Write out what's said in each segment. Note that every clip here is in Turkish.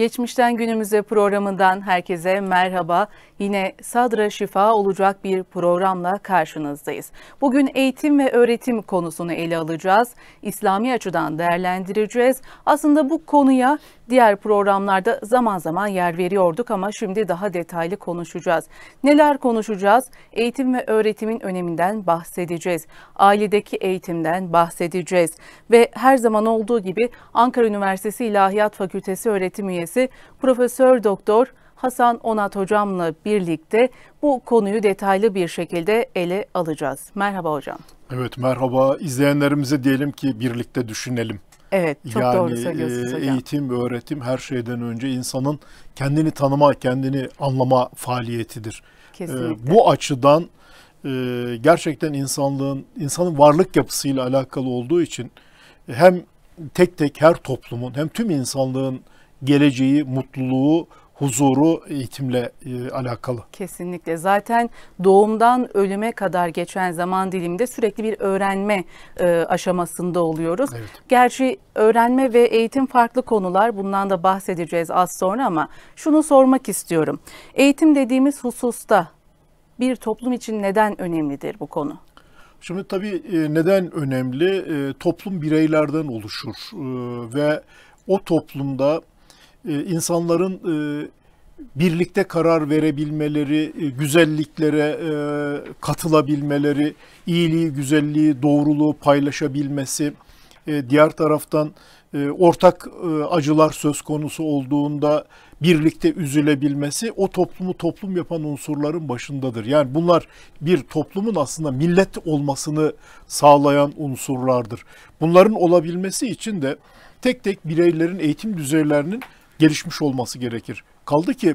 Geçmişten günümüze programından herkese merhaba yine sadra şifa olacak bir programla karşınızdayız. Bugün eğitim ve öğretim konusunu ele alacağız. İslami açıdan değerlendireceğiz. Aslında bu konuya diğer programlarda zaman zaman yer veriyorduk ama şimdi daha detaylı konuşacağız. Neler konuşacağız? Eğitim ve öğretimin öneminden bahsedeceğiz. Ailedeki eğitimden bahsedeceğiz. Ve her zaman olduğu gibi Ankara Üniversitesi İlahiyat Fakültesi öğretim üyesi Profesör Doktor Hasan Onat hocamla birlikte bu konuyu detaylı bir şekilde ele alacağız. Merhaba hocam. Evet merhaba İzleyenlerimize diyelim ki birlikte düşünelim. Evet çok yani, doğru söylüyorsunuz e, hocam. eğitim ve öğretim her şeyden önce insanın kendini tanıma, kendini anlama faaliyetidir. Kesinlikle. Ee, bu açıdan e, gerçekten insanlığın, insanın varlık yapısıyla alakalı olduğu için e, hem tek tek her toplumun hem tüm insanlığın geleceği, mutluluğu huzuru eğitimle e, alakalı. Kesinlikle. Zaten doğumdan ölüme kadar geçen zaman diliminde sürekli bir öğrenme e, aşamasında oluyoruz. Evet. Gerçi öğrenme ve eğitim farklı konular. Bundan da bahsedeceğiz az sonra ama şunu sormak istiyorum. Eğitim dediğimiz hususta bir toplum için neden önemlidir bu konu? Şimdi tabii e, neden önemli? E, toplum bireylerden oluşur e, ve o toplumda insanların birlikte karar verebilmeleri, e, güzelliklere e, katılabilmeleri, iyiliği, güzelliği, doğruluğu paylaşabilmesi, e, diğer taraftan ortak acılar söz konusu olduğunda birlikte üzülebilmesi o toplumu toplum yapan unsurların başındadır. Yani bunlar bir toplumun aslında millet olmasını sağlayan unsurlardır. Bunların olabilmesi için de tek tek bireylerin eğitim düzeylerinin gelişmiş olması gerekir. Kaldı ki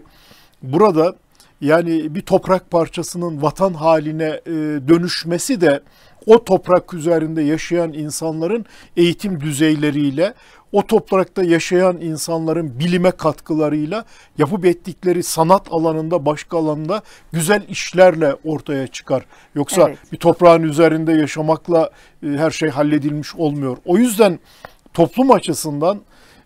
burada yani bir toprak parçasının vatan haline e, dönüşmesi de o toprak üzerinde yaşayan insanların eğitim düzeyleriyle, o toprakta yaşayan insanların bilime katkılarıyla, yapıp ettikleri sanat alanında, başka alanda güzel işlerle ortaya çıkar. Yoksa evet. bir toprağın üzerinde yaşamakla e, her şey halledilmiş olmuyor. O yüzden toplum açısından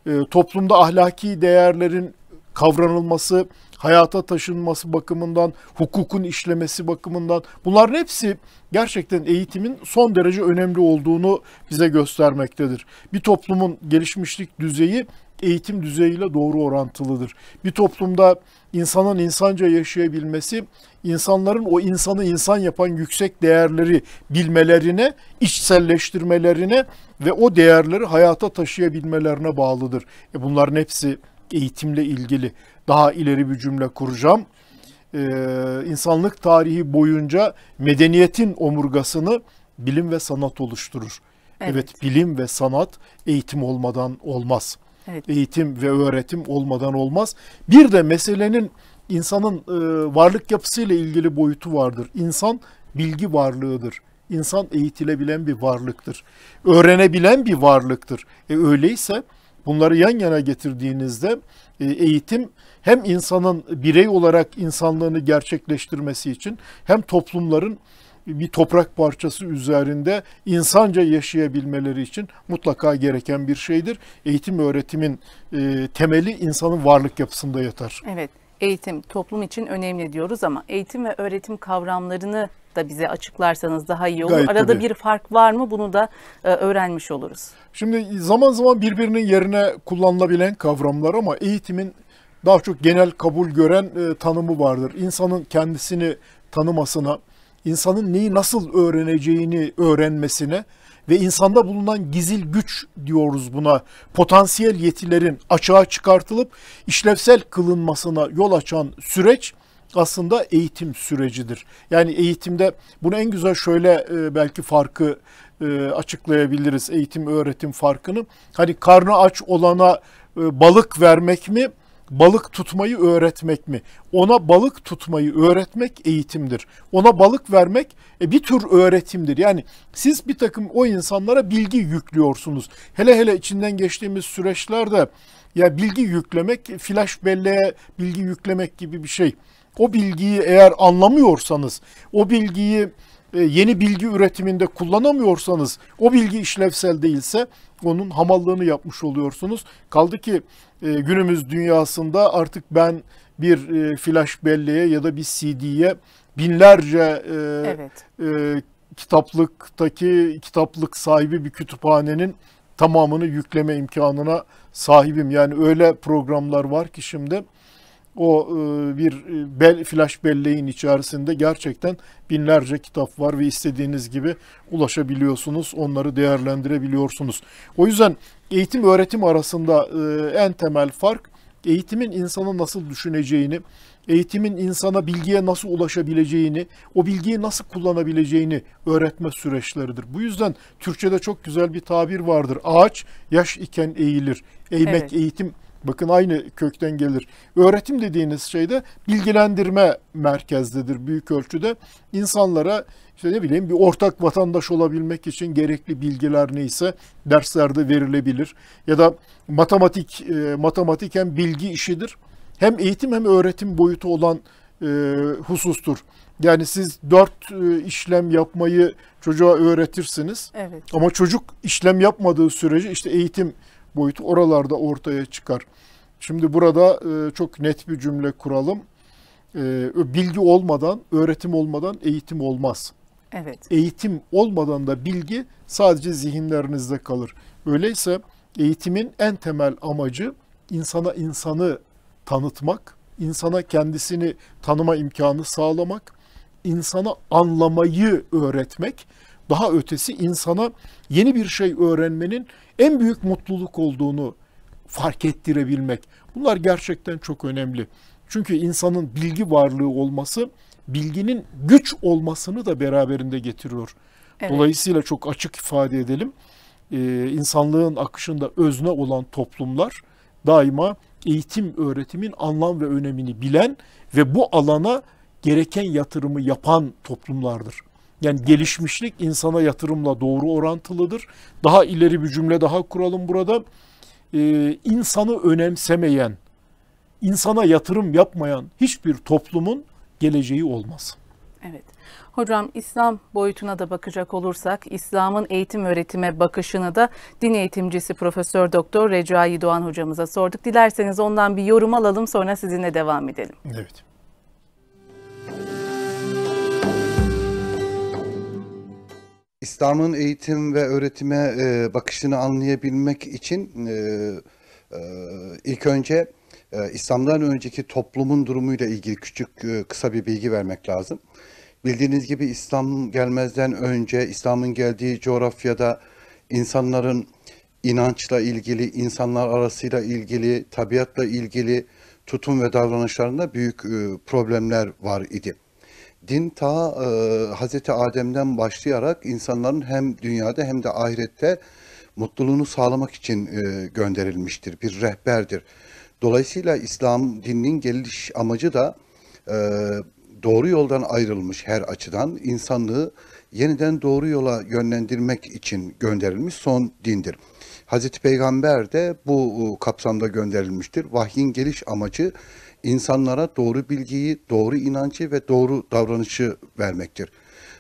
e, toplumda ahlaki değerlerin kavranılması, hayata taşınması bakımından, hukukun işlemesi bakımından bunların hepsi gerçekten eğitimin son derece önemli olduğunu bize göstermektedir. Bir toplumun gelişmişlik düzeyi eğitim düzeyiyle doğru orantılıdır. Bir toplumda insanın insanca yaşayabilmesi, insanların o insanı insan yapan yüksek değerleri bilmelerine, içselleştirmelerine ve o değerleri hayata taşıyabilmelerine bağlıdır. E bunların hepsi eğitimle ilgili daha ileri bir cümle kuracağım. Ee, insanlık tarihi boyunca medeniyetin omurgasını bilim ve sanat oluşturur. Evet, evet bilim ve sanat eğitim olmadan olmaz. Evet. Eğitim ve öğretim olmadan olmaz. Bir de meselenin insanın e, varlık yapısıyla ilgili boyutu vardır. İnsan bilgi varlığıdır. İnsan eğitilebilen bir varlıktır. Öğrenebilen bir varlıktır. E öyleyse bunları yan yana getirdiğinizde e, eğitim hem insanın birey olarak insanlığını gerçekleştirmesi için hem toplumların bir toprak parçası üzerinde insanca yaşayabilmeleri için mutlaka gereken bir şeydir. Eğitim öğretimin e, temeli insanın varlık yapısında yatar. Evet, eğitim toplum için önemli diyoruz ama eğitim ve öğretim kavramlarını da bize açıklarsanız daha iyi olur. Gayet Arada tabii. bir fark var mı bunu da e, öğrenmiş oluruz. Şimdi zaman zaman birbirinin yerine kullanılabilen kavramlar ama eğitimin daha çok genel kabul gören e, tanımı vardır. İnsanın kendisini tanımasına, insanın neyi nasıl öğreneceğini öğrenmesine ve insanda bulunan gizil güç diyoruz buna. Potansiyel yetilerin açığa çıkartılıp işlevsel kılınmasına yol açan süreç aslında eğitim sürecidir. Yani eğitimde bunu en güzel şöyle e, belki farkı e, açıklayabiliriz eğitim öğretim farkını. Hani karnı aç olana e, balık vermek mi? balık tutmayı öğretmek mi? Ona balık tutmayı öğretmek eğitimdir. Ona balık vermek e, bir tür öğretimdir. Yani siz bir takım o insanlara bilgi yüklüyorsunuz. Hele hele içinden geçtiğimiz süreçlerde ya bilgi yüklemek, flash belleğe bilgi yüklemek gibi bir şey o bilgiyi eğer anlamıyorsanız, o bilgiyi e, yeni bilgi üretiminde kullanamıyorsanız, o bilgi işlevsel değilse onun hamallığını yapmış oluyorsunuz. Kaldı ki e, günümüz dünyasında artık ben bir e, flash belleğe ya da bir CD'ye binlerce evet. e, kitaplıktaki kitaplık sahibi bir kütüphanenin tamamını yükleme imkanına sahibim. Yani öyle programlar var ki şimdi o e, bir e, bel flash belleğin içerisinde gerçekten binlerce kitap var ve istediğiniz gibi ulaşabiliyorsunuz. Onları değerlendirebiliyorsunuz. O yüzden eğitim öğretim arasında e, en temel fark eğitimin insanı nasıl düşüneceğini, eğitimin insana bilgiye nasıl ulaşabileceğini, o bilgiyi nasıl kullanabileceğini öğretme süreçleridir. Bu yüzden Türkçe'de çok güzel bir tabir vardır. Ağaç yaş iken eğilir. Eğmek, evet. eğitim Bakın aynı kökten gelir. Öğretim dediğiniz şey de bilgilendirme merkezlidir büyük ölçüde. İnsanlara işte ne bileyim bir ortak vatandaş olabilmek için gerekli bilgiler neyse derslerde verilebilir. Ya da matematik e, matematik hem bilgi işidir hem eğitim hem öğretim boyutu olan e, husustur. Yani siz dört e, işlem yapmayı çocuğa öğretirsiniz. Evet. Ama çocuk işlem yapmadığı sürece işte eğitim boyut oralarda ortaya çıkar. Şimdi burada e, çok net bir cümle kuralım. E, bilgi olmadan, öğretim olmadan eğitim olmaz. Evet. Eğitim olmadan da bilgi sadece zihinlerinizde kalır. Öyleyse eğitimin en temel amacı insana insanı tanıtmak, insana kendisini tanıma imkanı sağlamak, insana anlamayı öğretmek, daha ötesi insana yeni bir şey öğrenmenin en büyük mutluluk olduğunu fark ettirebilmek. Bunlar gerçekten çok önemli. Çünkü insanın bilgi varlığı olması bilginin güç olmasını da beraberinde getiriyor. Evet. Dolayısıyla çok açık ifade edelim. Ee, insanlığın akışında özne olan toplumlar daima eğitim öğretimin anlam ve önemini bilen ve bu alana gereken yatırımı yapan toplumlardır. Yani gelişmişlik insana yatırımla doğru orantılıdır. Daha ileri bir cümle daha kuralım burada. Ee, insanı önemsemeyen, insana yatırım yapmayan hiçbir toplumun geleceği olmaz. Evet. Hocam İslam boyutuna da bakacak olursak İslam'ın eğitim öğretime bakışını da din eğitimcisi Profesör Doktor Recai Doğan hocamıza sorduk. Dilerseniz ondan bir yorum alalım sonra sizinle devam edelim. Evet. İslam'ın eğitim ve öğretime e, bakışını anlayabilmek için e, e, ilk önce e, İslam'dan önceki toplumun durumuyla ilgili küçük e, kısa bir bilgi vermek lazım. Bildiğiniz gibi İslam gelmezden önce İslam'ın geldiği coğrafyada insanların inançla ilgili, insanlar arasıyla ilgili, tabiatla ilgili tutum ve davranışlarında büyük e, problemler var idi din ta e, Hazreti Adem'den başlayarak insanların hem dünyada hem de ahirette mutluluğunu sağlamak için e, gönderilmiştir, bir rehberdir. Dolayısıyla İslam dininin geliş amacı da e, doğru yoldan ayrılmış her açıdan insanlığı yeniden doğru yola yönlendirmek için gönderilmiş son dindir. Hazreti Peygamber de bu kapsamda gönderilmiştir. Vahyin geliş amacı insanlara doğru bilgiyi, doğru inancı ve doğru davranışı vermektir.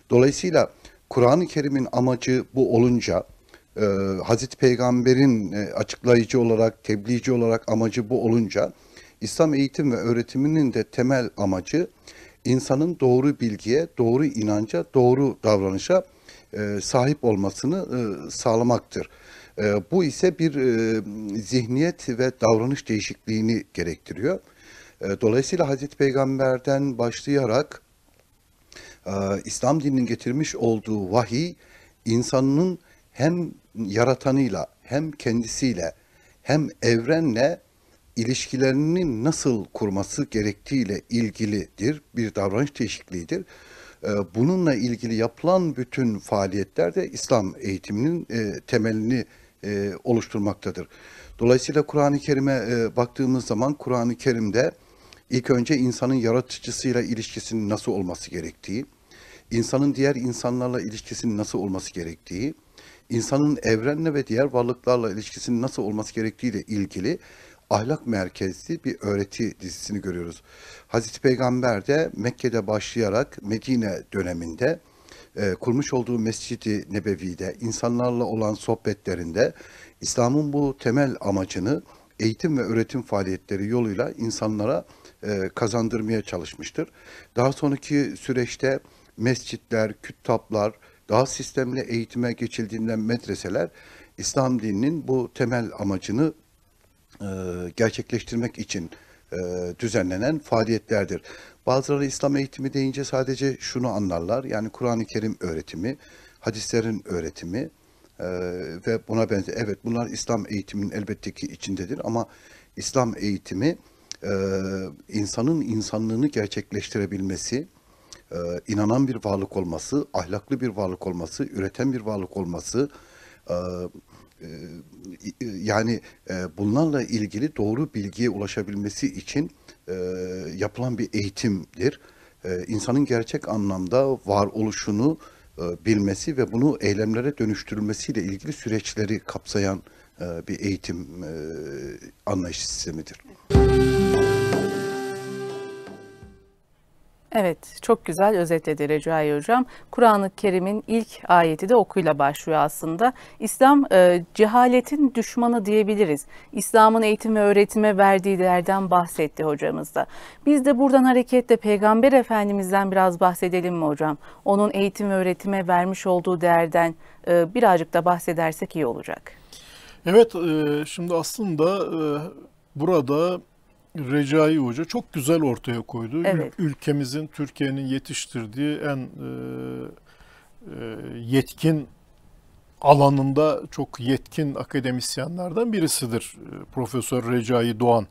Dolayısıyla Kur'an-ı Kerim'in amacı bu olunca, e, Hazreti Peygamber'in e, açıklayıcı olarak, tebliğci olarak amacı bu olunca, İslam eğitim ve öğretiminin de temel amacı insanın doğru bilgiye, doğru inanca, doğru davranışa e, sahip olmasını e, sağlamaktır. E, bu ise bir e, zihniyet ve davranış değişikliğini gerektiriyor. Ee, dolayısıyla Hazreti Peygamber'den başlayarak e, İslam dininin getirmiş olduğu vahiy insanın hem yaratanıyla hem kendisiyle hem evrenle ilişkilerini nasıl kurması gerektiğiyle ilgilidir. Bir davranış değişikliğidir. Ee, bununla ilgili yapılan bütün faaliyetler de İslam eğitiminin e, temelini e, oluşturmaktadır. Dolayısıyla Kur'an-ı Kerim'e baktığımız zaman Kur'an-ı Kerim'de İlk önce insanın yaratıcısıyla ilişkisinin nasıl olması gerektiği, insanın diğer insanlarla ilişkisinin nasıl olması gerektiği, insanın evrenle ve diğer varlıklarla ilişkisinin nasıl olması gerektiği ile ilgili ahlak merkezli bir öğreti dizisini görüyoruz. Hazreti Peygamber de Mekke'de başlayarak Medine döneminde e, kurmuş olduğu Mescid-i Nebevi'de insanlarla olan sohbetlerinde İslam'ın bu temel amacını eğitim ve öğretim faaliyetleri yoluyla insanlara e, kazandırmaya çalışmıştır. Daha sonraki süreçte mescitler, küttaplar, daha sistemli eğitime geçildiğinden medreseler İslam dininin bu temel amacını e, gerçekleştirmek için e, düzenlenen faaliyetlerdir. Bazıları İslam eğitimi deyince sadece şunu anlarlar. Yani Kur'an-ı Kerim öğretimi, hadislerin öğretimi e, ve buna benzer. Evet bunlar İslam eğitiminin elbette ki içindedir ama İslam eğitimi e, insanın insanlığını gerçekleştirebilmesi, e, inanan bir varlık olması, ahlaklı bir varlık olması, üreten bir varlık olması, e, e yani e, bunlarla ilgili doğru bilgiye ulaşabilmesi için e, yapılan bir eğitimdir. İnsanın gerçek anlamda varoluşunu bilmesi ve bunu eylemlere dönüştürülmesiyle ilgili süreçleri kapsayan bir eğitim anlayış sistemidir. Evet, çok güzel özetledi Recai Hocam. Kur'an-ı Kerim'in ilk ayeti de okuyla başlıyor aslında. İslam e, cehaletin düşmanı diyebiliriz. İslam'ın eğitim ve öğretime verdiği değerden bahsetti hocamız da. Biz de buradan hareketle Peygamber Efendimiz'den biraz bahsedelim mi hocam? Onun eğitim ve öğretime vermiş olduğu değerden e, birazcık da bahsedersek iyi olacak. Evet, e, şimdi aslında... E burada Recai Hoca çok güzel ortaya koydu. Evet. Ülkemizin, Türkiye'nin yetiştirdiği en e, e, yetkin alanında çok yetkin akademisyenlerden birisidir e, Profesör Recai Doğan.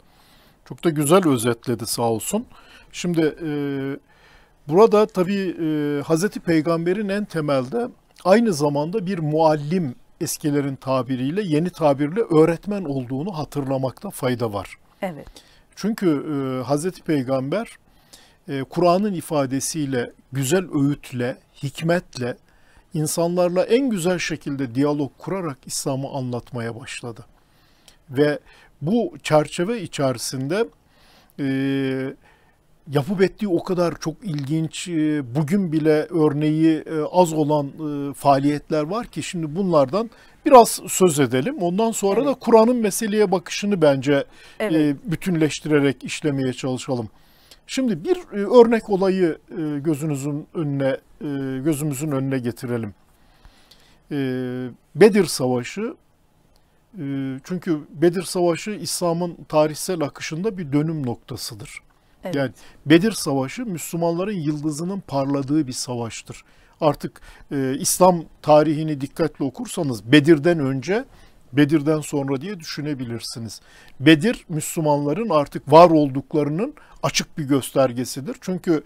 Çok da güzel özetledi sağ olsun. Şimdi e, burada tabii e, Hazreti Peygamber'in en temelde aynı zamanda bir muallim eskilerin tabiriyle yeni tabirle öğretmen olduğunu hatırlamakta fayda var. Evet. Çünkü e, Hazreti Peygamber e, Kur'an'ın ifadesiyle güzel öğütle, hikmetle insanlarla en güzel şekilde diyalog kurarak İslam'ı anlatmaya başladı. Ve bu çerçeve içerisinde e, yapıp ettiği o kadar çok ilginç, e, bugün bile örneği e, az olan e, faaliyetler var ki şimdi bunlardan biraz söz edelim. Ondan sonra evet. da Kur'an'ın meseleye bakışını bence evet. bütünleştirerek işlemeye çalışalım. Şimdi bir örnek olayı gözünüzün önüne, gözümüzün önüne getirelim. Bedir Savaşı çünkü Bedir Savaşı İslam'ın tarihsel akışında bir dönüm noktasıdır. Evet. Yani Bedir Savaşı Müslümanların yıldızının parladığı bir savaştır. Artık e, İslam tarihini dikkatli okursanız Bedir'den önce Bedir'den sonra diye düşünebilirsiniz. Bedir Müslümanların artık var olduklarının açık bir göstergesidir. Çünkü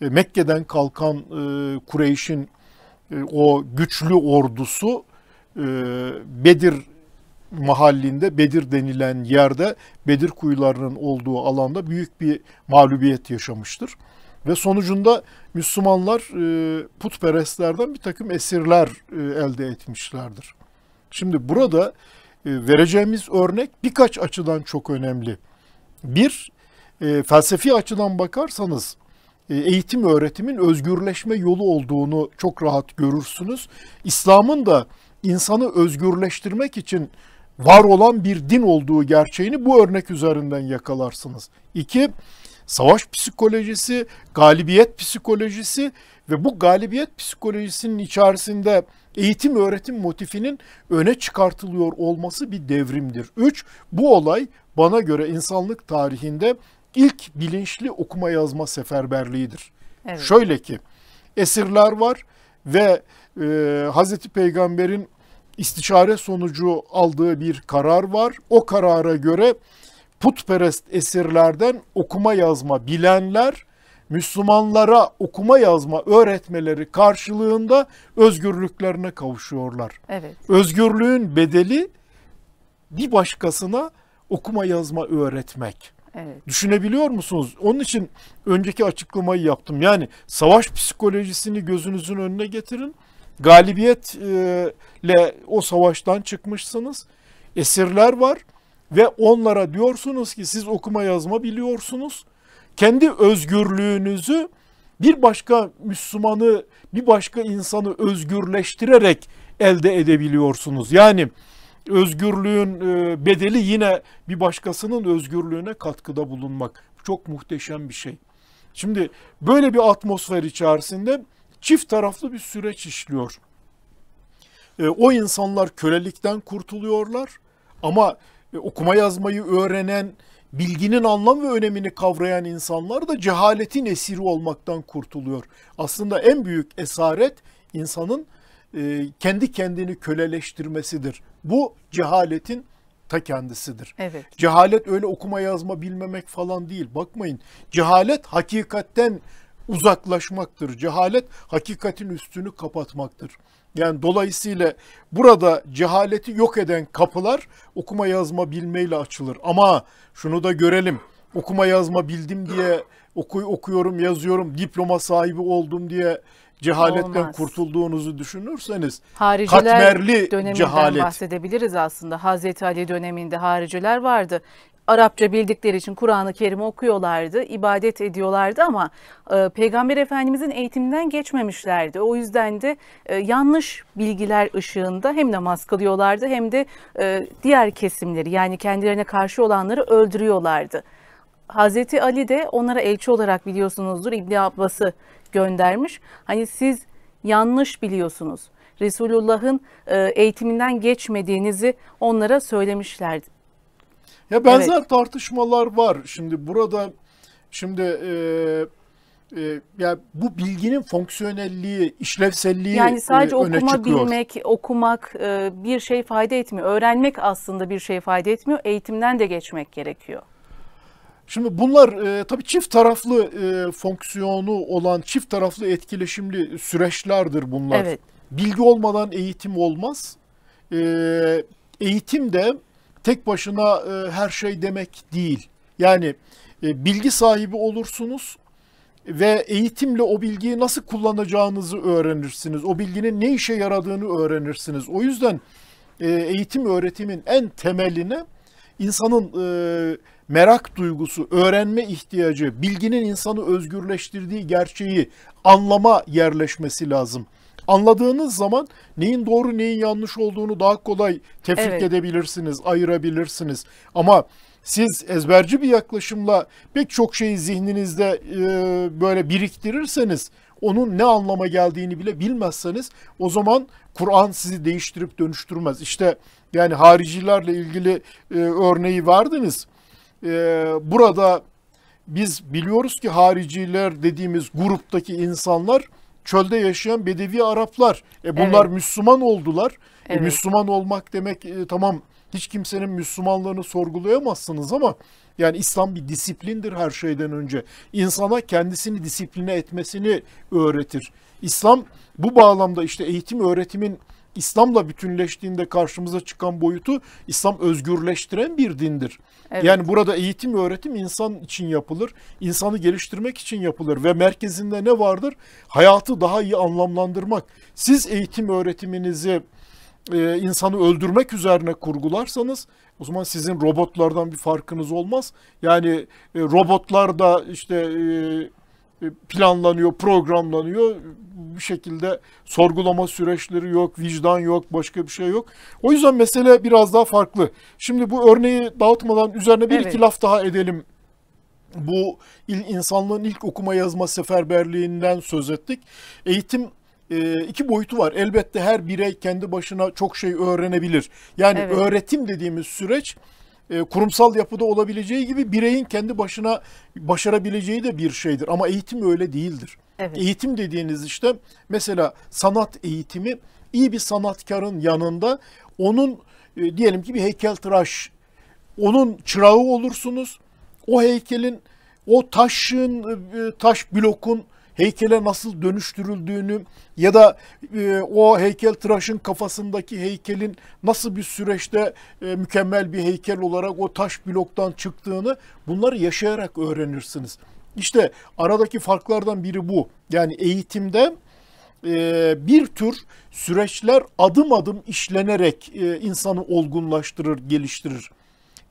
e, Mekke'den kalkan e, Kureyş'in e, o güçlü ordusu e, Bedir mahallinde Bedir denilen yerde Bedir kuyularının olduğu alanda büyük bir mağlubiyet yaşamıştır. Ve sonucunda Müslümanlar e, putperestlerden bir takım esirler e, elde etmişlerdir. Şimdi burada e, vereceğimiz örnek birkaç açıdan çok önemli. Bir, felsefi açıdan bakarsanız eğitim öğretimin özgürleşme yolu olduğunu çok rahat görürsünüz. İslam'ın da insanı özgürleştirmek için var olan bir din olduğu gerçeğini bu örnek üzerinden yakalarsınız. İki, savaş psikolojisi, galibiyet psikolojisi ve bu galibiyet psikolojisinin içerisinde eğitim öğretim motifinin öne çıkartılıyor olması bir devrimdir. Üç, bu olay bana göre insanlık tarihinde ilk bilinçli okuma yazma seferberliğidir. Evet. Şöyle ki esirler var ve e, Hazreti Peygamber'in istişare sonucu aldığı bir karar var. O karara göre putperest esirlerden okuma yazma bilenler Müslümanlara okuma yazma öğretmeleri karşılığında özgürlüklerine kavuşuyorlar. Evet. Özgürlüğün bedeli bir başkasına okuma yazma öğretmek. Evet. Düşünebiliyor musunuz? Onun için önceki açıklamayı yaptım. Yani savaş psikolojisini gözünüzün önüne getirin galibiyetle o savaştan çıkmışsınız. Esirler var ve onlara diyorsunuz ki siz okuma yazma biliyorsunuz. Kendi özgürlüğünüzü bir başka Müslümanı, bir başka insanı özgürleştirerek elde edebiliyorsunuz. Yani özgürlüğün e, bedeli yine bir başkasının özgürlüğüne katkıda bulunmak. Çok muhteşem bir şey. Şimdi böyle bir atmosfer içerisinde çift taraflı bir süreç işliyor. E, o insanlar kölelikten kurtuluyorlar ama e, okuma yazmayı öğrenen, bilginin anlam ve önemini kavrayan insanlar da cehaletin esiri olmaktan kurtuluyor. Aslında en büyük esaret insanın e, kendi kendini köleleştirmesidir. Bu cehaletin ta kendisidir. Evet. Cehalet öyle okuma yazma bilmemek falan değil. Bakmayın cehalet hakikatten uzaklaşmaktır. Cehalet hakikatin üstünü kapatmaktır. Yani dolayısıyla burada cehaleti yok eden kapılar okuma yazma bilmeyle açılır. Ama şunu da görelim. Okuma yazma bildim diye oku, okuyorum, yazıyorum, diploma sahibi oldum diye cehaletten Olmaz. kurtulduğunuzu düşünürseniz hariciler katmerli döneminden cehalet. bahsedebiliriz aslında. Hazreti Ali döneminde hariciler vardı. Arapça bildikleri için Kur'an-ı Kerim'i okuyorlardı, ibadet ediyorlardı ama e, Peygamber Efendimizin eğitiminden geçmemişlerdi. O yüzden de e, yanlış bilgiler ışığında hem namaz kılıyorlardı hem de e, diğer kesimleri yani kendilerine karşı olanları öldürüyorlardı. Hazreti Ali de onlara elçi olarak biliyorsunuzdur İbni Abbas'ı göndermiş. Hani siz yanlış biliyorsunuz. Resulullah'ın e, eğitiminden geçmediğinizi onlara söylemişlerdi. Ya benzer evet. tartışmalar var. Şimdi burada şimdi e, e, ya bu bilginin fonksiyonelliği, işlevselliği yani sadece e, öne okuma çıkıyor. bilmek, okumak e, bir şey fayda etmiyor. Öğrenmek aslında bir şey fayda etmiyor. Eğitimden de geçmek gerekiyor. Şimdi bunlar e, tabii çift taraflı e, fonksiyonu olan çift taraflı etkileşimli süreçlerdir bunlar. Evet. Bilgi olmadan eğitim olmaz. E, eğitim de tek başına e, her şey demek değil. Yani e, bilgi sahibi olursunuz ve eğitimle o bilgiyi nasıl kullanacağınızı öğrenirsiniz. O bilginin ne işe yaradığını öğrenirsiniz. O yüzden e, eğitim öğretimin en temeline insanın e, merak duygusu, öğrenme ihtiyacı, bilginin insanı özgürleştirdiği gerçeği anlama yerleşmesi lazım anladığınız zaman neyin doğru neyin yanlış olduğunu daha kolay tefrik evet. edebilirsiniz, ayırabilirsiniz. Ama siz ezberci bir yaklaşımla pek çok şeyi zihninizde e, böyle biriktirirseniz onun ne anlama geldiğini bile bilmezseniz o zaman Kur'an sizi değiştirip dönüştürmez. İşte yani haricilerle ilgili e, örneği verdiniz. E, burada biz biliyoruz ki hariciler dediğimiz gruptaki insanlar çölde yaşayan Bedevi Araplar. E bunlar evet. Müslüman oldular. E, evet. E Müslüman olmak demek e, tamam hiç kimsenin Müslümanlığını sorgulayamazsınız ama yani İslam bir disiplindir her şeyden önce. İnsana kendisini disipline etmesini öğretir. İslam bu bağlamda işte eğitim öğretimin İslam'la bütünleştiğinde karşımıza çıkan boyutu İslam özgürleştiren bir dindir. Evet. Yani burada eğitim öğretim insan için yapılır. İnsanı geliştirmek için yapılır ve merkezinde ne vardır? Hayatı daha iyi anlamlandırmak. Siz eğitim öğretiminizi e, insanı öldürmek üzerine kurgularsanız o zaman sizin robotlardan bir farkınız olmaz. Yani e, robotlar da işte e, e, planlanıyor, programlanıyor. Bir şekilde sorgulama süreçleri yok, vicdan yok, başka bir şey yok. O yüzden mesele biraz daha farklı. Şimdi bu örneği dağıtmadan üzerine bir evet. iki laf daha edelim. Bu insanlığın ilk okuma yazma seferberliğinden söz ettik. Eğitim e, iki boyutu var. Elbette her birey kendi başına çok şey öğrenebilir. Yani evet. öğretim dediğimiz süreç e, kurumsal yapıda olabileceği gibi bireyin kendi başına başarabileceği de bir şeydir. Ama eğitim öyle değildir. Evet. Eğitim dediğiniz işte mesela sanat eğitimi iyi bir sanatkarın yanında onun e, diyelim ki bir heykel heykeltıraş onun çırağı olursunuz. O heykelin o taşın e, taş blokun heykele nasıl dönüştürüldüğünü ya da e, o heykel tıraşın kafasındaki heykelin nasıl bir süreçte e, mükemmel bir heykel olarak o taş bloktan çıktığını bunları yaşayarak öğrenirsiniz. İşte aradaki farklardan biri bu. Yani eğitimde e, bir tür süreçler adım adım işlenerek e, insanı olgunlaştırır, geliştirir.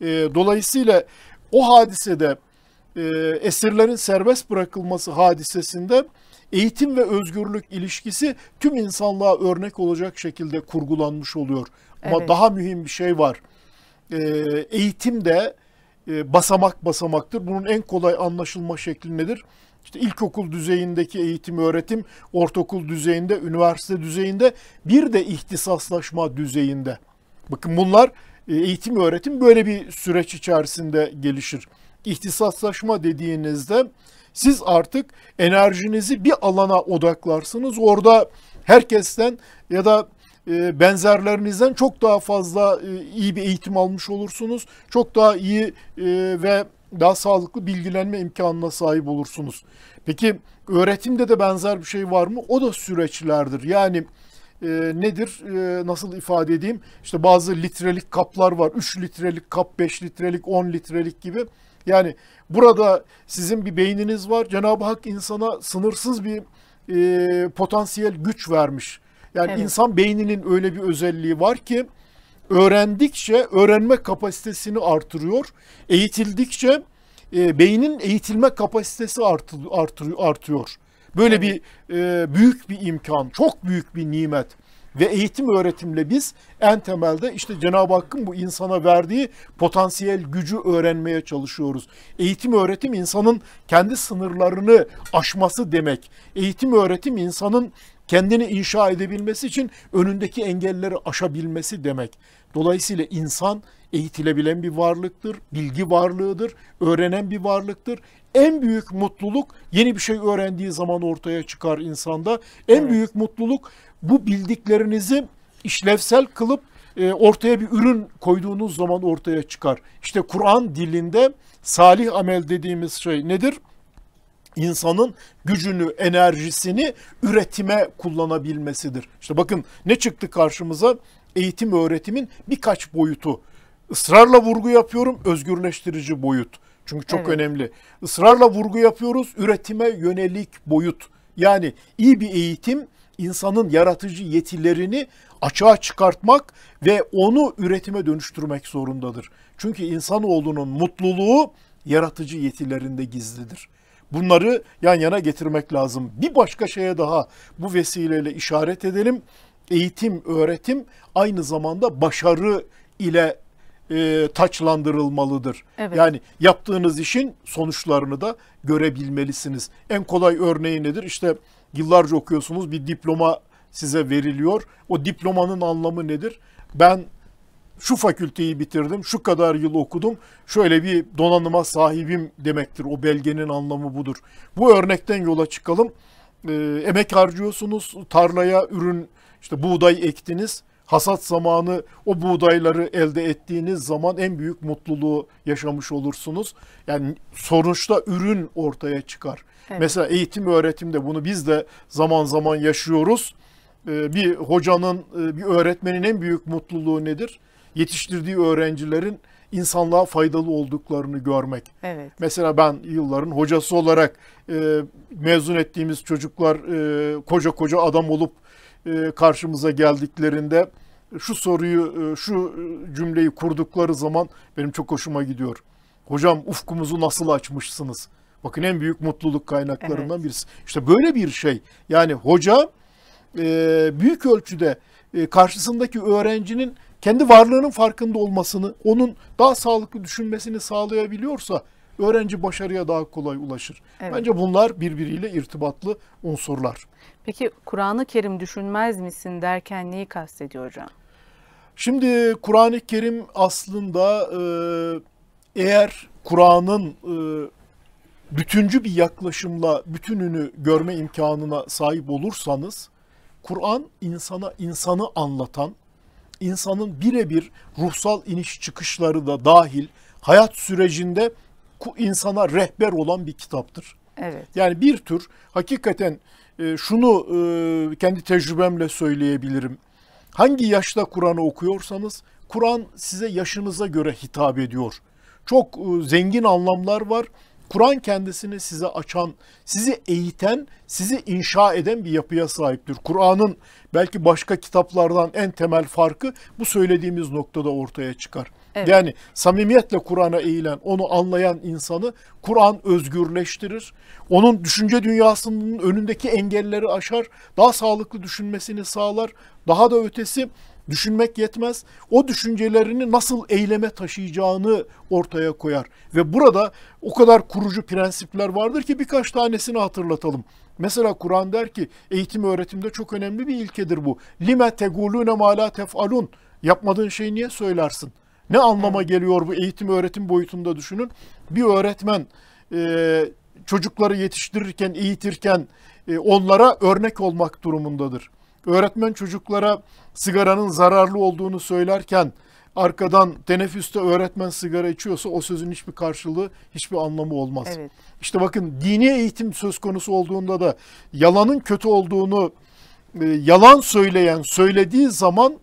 E, dolayısıyla o hadisede e, esirlerin serbest bırakılması hadisesinde eğitim ve özgürlük ilişkisi tüm insanlığa örnek olacak şekilde kurgulanmış oluyor. Ama evet. daha mühim bir şey var. E, eğitim de e, basamak basamaktır. Bunun en kolay anlaşılma şekli nedir? İşte ilkokul düzeyindeki eğitim öğretim, ortaokul düzeyinde, üniversite düzeyinde, bir de ihtisaslaşma düzeyinde. Bakın bunlar e, eğitim öğretim böyle bir süreç içerisinde gelişir ihtisaslaşma dediğinizde siz artık enerjinizi bir alana odaklarsınız. Orada herkesten ya da e, benzerlerinizden çok daha fazla e, iyi bir eğitim almış olursunuz. Çok daha iyi e, ve daha sağlıklı bilgilenme imkanına sahip olursunuz. Peki öğretimde de benzer bir şey var mı? O da süreçlerdir. Yani e, nedir e, nasıl ifade edeyim İşte bazı litrelik kaplar var 3 litrelik kap 5 litrelik 10 litrelik gibi yani burada sizin bir beyniniz var. Cenab-ı Hak insana sınırsız bir e, potansiyel güç vermiş. Yani evet. insan beyninin öyle bir özelliği var ki öğrendikçe öğrenme kapasitesini artırıyor. Eğitildikçe e, beynin eğitilme kapasitesi artı, artır, artıyor. Böyle evet. bir e, büyük bir imkan, çok büyük bir nimet. Ve eğitim öğretimle biz en temelde işte Cenab-ı Hakk'ın bu insana verdiği potansiyel gücü öğrenmeye çalışıyoruz. Eğitim öğretim insanın kendi sınırlarını aşması demek. Eğitim öğretim insanın kendini inşa edebilmesi için önündeki engelleri aşabilmesi demek. Dolayısıyla insan eğitilebilen bir varlıktır, bilgi varlığıdır, öğrenen bir varlıktır. En büyük mutluluk yeni bir şey öğrendiği zaman ortaya çıkar insanda. En evet. büyük mutluluk bu bildiklerinizi işlevsel kılıp e, ortaya bir ürün koyduğunuz zaman ortaya çıkar. İşte Kur'an dilinde salih amel dediğimiz şey nedir? İnsanın gücünü, enerjisini üretime kullanabilmesidir. İşte bakın ne çıktı karşımıza? Eğitim öğretimin birkaç boyutu. Israrla vurgu yapıyorum, özgürleştirici boyut. Çünkü çok evet. önemli. Israrla vurgu yapıyoruz, üretime yönelik boyut. Yani iyi bir eğitim insanın yaratıcı yetilerini açığa çıkartmak ve onu üretime dönüştürmek zorundadır. Çünkü insanoğlunun mutluluğu yaratıcı yetilerinde gizlidir. Bunları yan yana getirmek lazım. Bir başka şeye daha bu vesileyle işaret edelim. Eğitim, öğretim aynı zamanda başarı ile e, taçlandırılmalıdır. Evet. Yani yaptığınız işin sonuçlarını da görebilmelisiniz. En kolay örneği nedir? İşte Yıllarca okuyorsunuz bir diploma size veriliyor. O diplomanın anlamı nedir? Ben şu fakülteyi bitirdim, şu kadar yıl okudum, şöyle bir donanıma sahibim demektir. O belgenin anlamı budur. Bu örnekten yola çıkalım. Ee, emek harcıyorsunuz, tarlaya ürün, işte buğday ektiniz hasat zamanı o buğdayları elde ettiğiniz zaman en büyük mutluluğu yaşamış olursunuz. Yani sonuçta ürün ortaya çıkar. Evet. Mesela eğitim öğretimde bunu biz de zaman zaman yaşıyoruz. Ee, bir hocanın, e, bir öğretmenin en büyük mutluluğu nedir? Yetiştirdiği öğrencilerin insanlığa faydalı olduklarını görmek. Evet. Mesela ben yılların hocası olarak e, mezun ettiğimiz çocuklar e, koca koca adam olup e, karşımıza geldiklerinde şu soruyu, e, şu e, cümleyi kurdukları zaman benim çok hoşuma gidiyor. Hocam ufkumuzu nasıl açmışsınız? Bakın en büyük mutluluk kaynaklarından evet. birisi. İşte böyle bir şey. Yani hoca büyük ölçüde karşısındaki öğrencinin kendi varlığının farkında olmasını, onun daha sağlıklı düşünmesini sağlayabiliyorsa öğrenci başarıya daha kolay ulaşır. Evet. Bence bunlar birbiriyle irtibatlı unsurlar. Peki Kur'an-ı Kerim düşünmez misin derken neyi kastediyor hocam? Şimdi Kur'an-ı Kerim aslında e, eğer Kur'an'ın e, bütüncü bir yaklaşımla bütününü görme imkanına sahip olursanız Kur'an insana insanı anlatan, insanın birebir ruhsal iniş çıkışları da dahil hayat sürecinde insana rehber olan bir kitaptır. Evet. Yani bir tür hakikaten e, şunu e, kendi tecrübemle söyleyebilirim. Hangi yaşta Kur'an'ı okuyorsanız Kur'an size yaşınıza göre hitap ediyor. Çok e, zengin anlamlar var. Kur'an kendisini size açan, sizi eğiten, sizi inşa eden bir yapıya sahiptir. Kur'an'ın belki başka kitaplardan en temel farkı bu söylediğimiz noktada ortaya çıkar. Evet. Yani samimiyetle Kur'an'a eğilen, onu anlayan insanı Kur'an özgürleştirir. Onun düşünce dünyasının önündeki engelleri aşar, daha sağlıklı düşünmesini sağlar. Daha da ötesi düşünmek yetmez. O düşüncelerini nasıl eyleme taşıyacağını ortaya koyar. Ve burada o kadar kurucu prensipler vardır ki birkaç tanesini hatırlatalım. Mesela Kur'an der ki eğitim öğretimde çok önemli bir ilkedir bu. Lime tegulune ma la tef'alun. Yapmadığın şeyi niye söylersin? Ne anlama evet. geliyor bu eğitim öğretim boyutunda düşünün. Bir öğretmen e, çocukları yetiştirirken, eğitirken e, onlara örnek olmak durumundadır. Öğretmen çocuklara sigaranın zararlı olduğunu söylerken arkadan teneffüste öğretmen sigara içiyorsa o sözün hiçbir karşılığı, hiçbir anlamı olmaz. Evet. İşte bakın dini eğitim söz konusu olduğunda da yalanın kötü olduğunu, e, yalan söyleyen söylediği zaman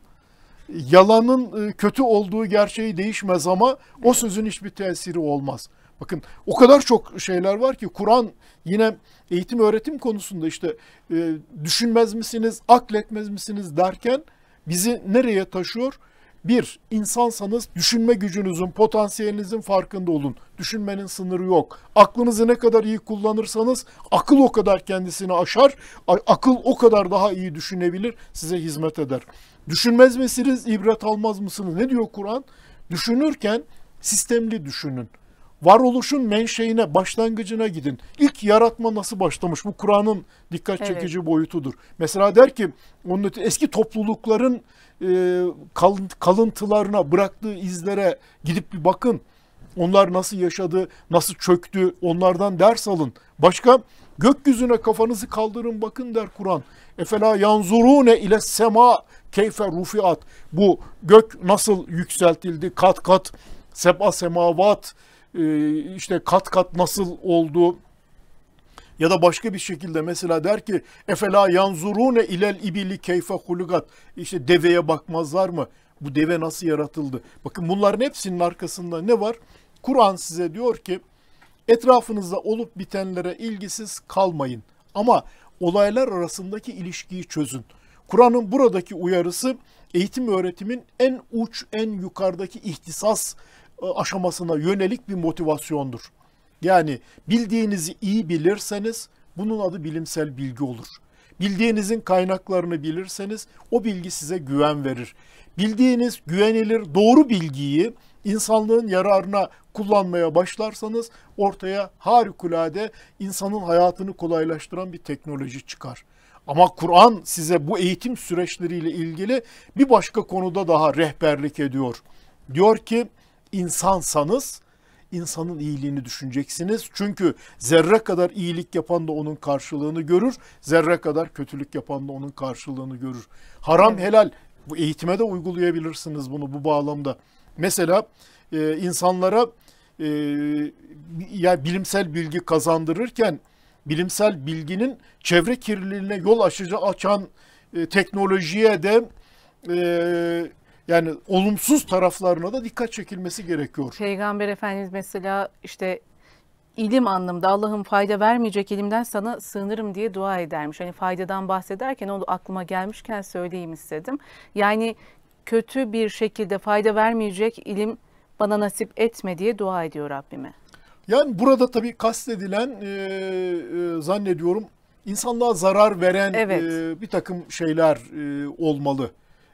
yalanın e, kötü olduğu gerçeği değişmez ama o sözün hiçbir tesiri olmaz. Bakın o kadar çok şeyler var ki Kur'an yine eğitim öğretim konusunda işte e, düşünmez misiniz, akletmez misiniz derken bizi nereye taşıyor? Bir, insansanız düşünme gücünüzün, potansiyelinizin farkında olun. Düşünmenin sınırı yok. Aklınızı ne kadar iyi kullanırsanız akıl o kadar kendisini aşar, akıl o kadar daha iyi düşünebilir, size hizmet eder. Düşünmez misiniz, ibret almaz mısınız? Ne diyor Kur'an? Düşünürken sistemli düşünün. Varoluşun menşeine, başlangıcına gidin. İlk yaratma nasıl başlamış? Bu Kur'an'ın dikkat çekici evet. boyutudur. Mesela der ki, onun eski toplulukların e, kalıntılarına, bıraktığı izlere gidip bir bakın. Onlar nasıl yaşadı, nasıl çöktü, onlardan ders alın. Başka Gökyüzüne kafanızı kaldırın bakın der Kur'an. Efela yanzurune ile sema keyfe rufiat. Bu gök nasıl yükseltildi kat kat seba semavat e, işte kat kat nasıl oldu ya da başka bir şekilde mesela der ki efela yanzurune ilel ibili keyfe hulugat işte deveye bakmazlar mı bu deve nasıl yaratıldı bakın bunların hepsinin arkasında ne var Kur'an size diyor ki Etrafınızda olup bitenlere ilgisiz kalmayın. Ama olaylar arasındaki ilişkiyi çözün. Kur'an'ın buradaki uyarısı eğitim öğretimin en uç, en yukarıdaki ihtisas e, aşamasına yönelik bir motivasyondur. Yani bildiğinizi iyi bilirseniz bunun adı bilimsel bilgi olur. Bildiğinizin kaynaklarını bilirseniz o bilgi size güven verir. Bildiğiniz güvenilir doğru bilgiyi insanlığın yararına kullanmaya başlarsanız ortaya harikulade insanın hayatını kolaylaştıran bir teknoloji çıkar. Ama Kur'an size bu eğitim süreçleriyle ilgili bir başka konuda daha rehberlik ediyor. Diyor ki insansanız insanın iyiliğini düşüneceksiniz. Çünkü zerre kadar iyilik yapan da onun karşılığını görür. Zerre kadar kötülük yapan da onun karşılığını görür. Haram helal bu eğitime de uygulayabilirsiniz bunu bu bağlamda. Mesela e, insanlara e, yani bilimsel bilgi kazandırırken bilimsel bilginin çevre kirliliğine yol açıcı açan e, teknolojiye de e, yani olumsuz taraflarına da dikkat çekilmesi gerekiyor. Peygamber Efendimiz mesela işte ilim anlamında Allah'ım fayda vermeyecek ilimden sana sığınırım diye dua edermiş. Hani faydadan bahsederken onu aklıma gelmişken söyleyeyim istedim. Yani kötü bir şekilde fayda vermeyecek ilim bana nasip etme diye dua ediyor Rabbime. Yani burada tabii kastedilen e, e, zannediyorum insanlığa zarar veren evet. e, bir takım şeyler e, olmalı.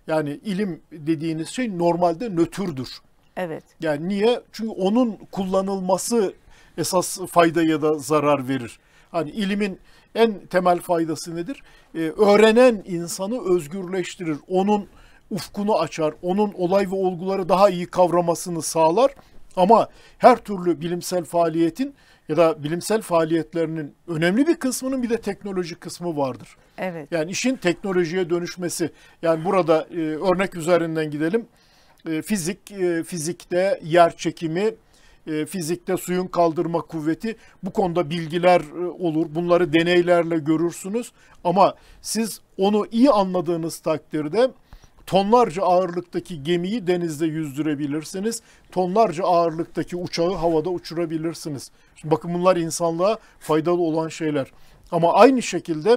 Yani ilim dediğiniz şey normalde nötrdür. Evet. Yani niye? Çünkü onun kullanılması esas fayda ya da zarar verir. Hani ilimin en temel faydası nedir? Ee, öğrenen insanı özgürleştirir. Onun ufkunu açar, onun olay ve olguları daha iyi kavramasını sağlar. Ama her türlü bilimsel faaliyetin ya da bilimsel faaliyetlerinin önemli bir kısmının bir de teknoloji kısmı vardır. Evet. Yani işin teknolojiye dönüşmesi. Yani burada e, örnek üzerinden gidelim. E, fizik, e, fizikte yer çekimi, e, fizikte suyun kaldırma kuvveti bu konuda bilgiler e, olur. Bunları deneylerle görürsünüz. Ama siz onu iyi anladığınız takdirde Tonlarca ağırlıktaki gemiyi denizde yüzdürebilirsiniz. Tonlarca ağırlıktaki uçağı havada uçurabilirsiniz. Şimdi bakın bunlar insanlığa faydalı olan şeyler. Ama aynı şekilde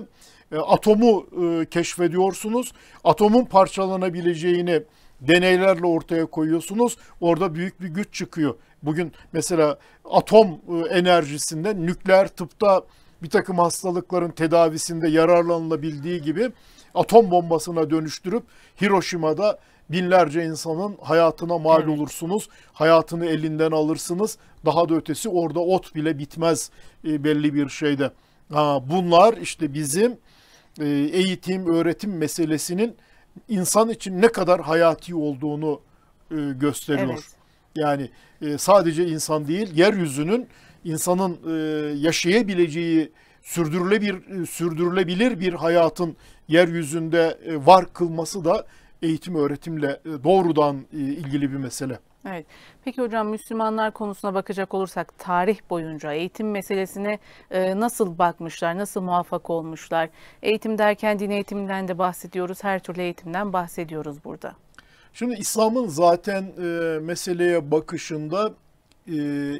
e, atomu e, keşfediyorsunuz. Atomun parçalanabileceğini deneylerle ortaya koyuyorsunuz. Orada büyük bir güç çıkıyor. Bugün mesela atom e, enerjisinde, nükleer tıpta bir takım hastalıkların tedavisinde yararlanılabildiği gibi atom bombasına dönüştürüp Hiroşima'da binlerce insanın hayatına mal olursunuz. Hayatını elinden alırsınız. Daha da ötesi orada ot bile bitmez e, belli bir şeyde. Ha, bunlar işte bizim e, eğitim, öğretim meselesinin insan için ne kadar hayati olduğunu e, gösteriyor. Evet. Yani e, sadece insan değil, yeryüzünün insanın e, yaşayabileceği sürdürülebilir, e, sürdürülebilir bir hayatın yeryüzünde e, var kılması da eğitim öğretimle e, doğrudan ilgili bir mesele. Evet. Peki hocam Müslümanlar konusuna bakacak olursak tarih boyunca eğitim meselesine e, nasıl bakmışlar, nasıl muvaffak olmuşlar? Eğitim derken din eğitiminden de bahsediyoruz, her türlü eğitimden bahsediyoruz burada. Şimdi İslam'ın zaten e, meseleye bakışında e,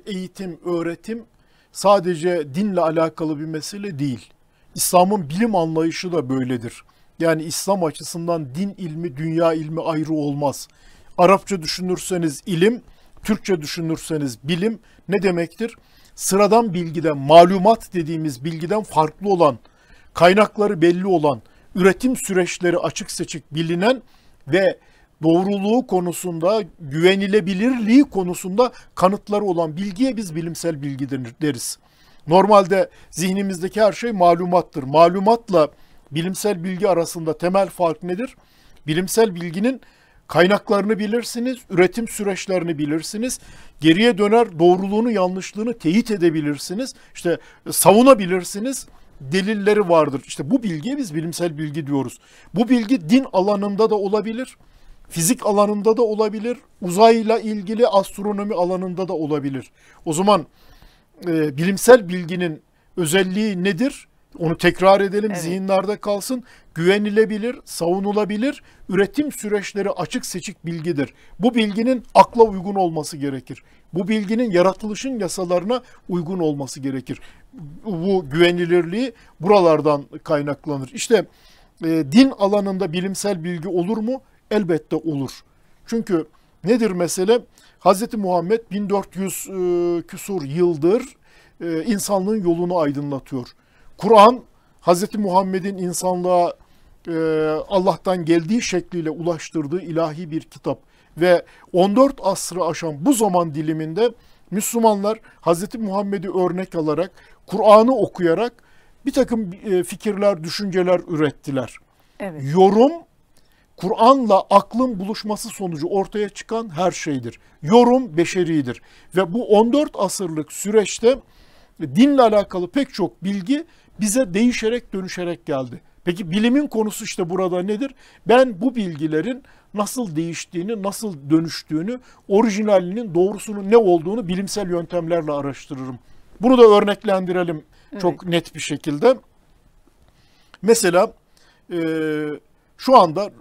eğitim, öğretim sadece dinle alakalı bir mesele değil. İslam'ın bilim anlayışı da böyledir. Yani İslam açısından din ilmi, dünya ilmi ayrı olmaz. Arapça düşünürseniz ilim, Türkçe düşünürseniz bilim ne demektir? Sıradan bilgiden, malumat dediğimiz bilgiden farklı olan, kaynakları belli olan, üretim süreçleri açık seçik bilinen ve doğruluğu konusunda, güvenilebilirliği konusunda kanıtları olan bilgiye biz bilimsel bilgi deriz. Normalde zihnimizdeki her şey malumattır. Malumatla bilimsel bilgi arasında temel fark nedir? Bilimsel bilginin kaynaklarını bilirsiniz, üretim süreçlerini bilirsiniz. Geriye döner doğruluğunu, yanlışlığını teyit edebilirsiniz. İşte e, savunabilirsiniz. Delilleri vardır. İşte bu bilgiye biz bilimsel bilgi diyoruz. Bu bilgi din alanında da olabilir. Fizik alanında da olabilir, uzayla ilgili astronomi alanında da olabilir. O zaman e, bilimsel bilginin özelliği nedir? Onu tekrar edelim, evet. zihinlerde kalsın. Güvenilebilir, savunulabilir, üretim süreçleri açık seçik bilgidir. Bu bilginin akla uygun olması gerekir. Bu bilginin yaratılışın yasalarına uygun olması gerekir. Bu güvenilirliği buralardan kaynaklanır. İşte e, din alanında bilimsel bilgi olur mu? elbette olur. Çünkü nedir mesele? Hz. Muhammed 1400 e, küsur yıldır e, insanlığın yolunu aydınlatıyor. Kur'an Hz. Muhammed'in insanlığa e, Allah'tan geldiği şekliyle ulaştırdığı ilahi bir kitap ve 14 asrı aşan bu zaman diliminde Müslümanlar Hz. Muhammed'i örnek alarak, Kur'an'ı okuyarak bir takım fikirler, düşünceler ürettiler. Evet. Yorum Kur'an'la aklın buluşması sonucu ortaya çıkan her şeydir. Yorum beşeridir. Ve bu 14 asırlık süreçte dinle alakalı pek çok bilgi bize değişerek dönüşerek geldi. Peki bilimin konusu işte burada nedir? Ben bu bilgilerin nasıl değiştiğini, nasıl dönüştüğünü, orijinalinin doğrusunun ne olduğunu bilimsel yöntemlerle araştırırım. Bunu da örneklendirelim evet. çok net bir şekilde. Mesela e, şu anda e,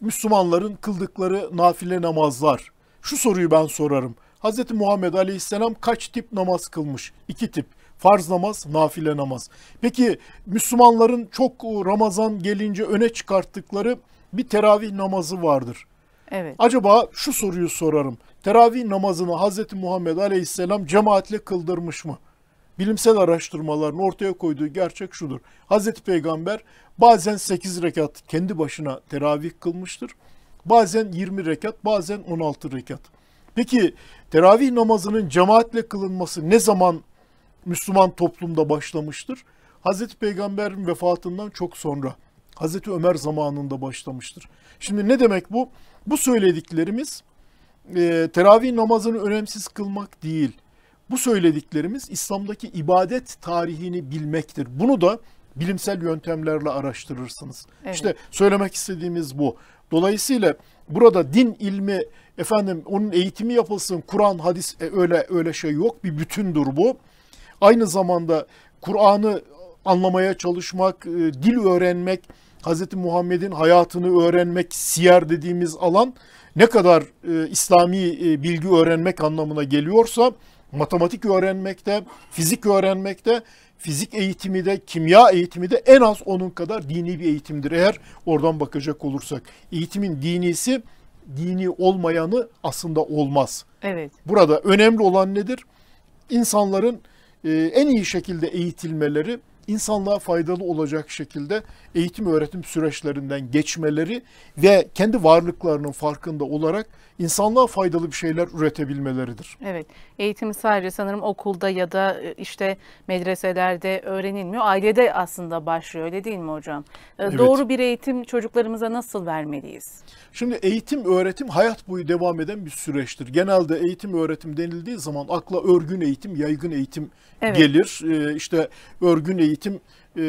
Müslümanların kıldıkları nafile namazlar. Şu soruyu ben sorarım. Hz. Muhammed Aleyhisselam kaç tip namaz kılmış? İki tip. Farz namaz, nafile namaz. Peki Müslümanların çok e, Ramazan gelince öne çıkarttıkları bir teravih namazı vardır. Evet. Acaba şu soruyu sorarım. Teravih namazını Hz. Muhammed Aleyhisselam cemaatle kıldırmış mı? bilimsel araştırmaların ortaya koyduğu gerçek şudur. Hazreti Peygamber bazen 8 rekat kendi başına teravih kılmıştır. Bazen 20 rekat, bazen 16 rekat. Peki teravih namazının cemaatle kılınması ne zaman Müslüman toplumda başlamıştır? Hazreti Peygamber'in vefatından çok sonra. Hazreti Ömer zamanında başlamıştır. Şimdi ne demek bu? Bu söylediklerimiz e, teravih namazını önemsiz kılmak değil. Bu söylediklerimiz İslam'daki ibadet tarihini bilmektir. Bunu da bilimsel yöntemlerle araştırırsınız. Evet. İşte söylemek istediğimiz bu. Dolayısıyla burada din ilmi efendim onun eğitimi yapılsın. Kur'an, hadis e, öyle öyle şey yok. Bir bütündür bu. Aynı zamanda Kur'an'ı anlamaya çalışmak, e, dil öğrenmek, Hazreti Muhammed'in hayatını öğrenmek, siyer dediğimiz alan ne kadar e, İslami e, bilgi öğrenmek anlamına geliyorsa matematik öğrenmekte, fizik öğrenmekte, fizik eğitimi de, kimya eğitimi de en az onun kadar dini bir eğitimdir eğer oradan bakacak olursak. Eğitimin dinisi dini olmayanı aslında olmaz. Evet. Burada önemli olan nedir? İnsanların e, en iyi şekilde eğitilmeleri, insanlığa faydalı olacak şekilde eğitim öğretim süreçlerinden geçmeleri ve kendi varlıklarının farkında olarak insanlığa faydalı bir şeyler üretebilmeleridir. Evet. Eğitim sadece sanırım okulda ya da e, işte medreselerde öğrenilmiyor. Ailede aslında başlıyor öyle değil mi hocam? E, evet. Doğru bir eğitim çocuklarımıza nasıl vermeliyiz? Şimdi eğitim öğretim hayat boyu devam eden bir süreçtir. Genelde eğitim öğretim denildiği zaman akla örgün eğitim, yaygın eğitim evet. gelir. E, işte örgün eğitim eğitim e,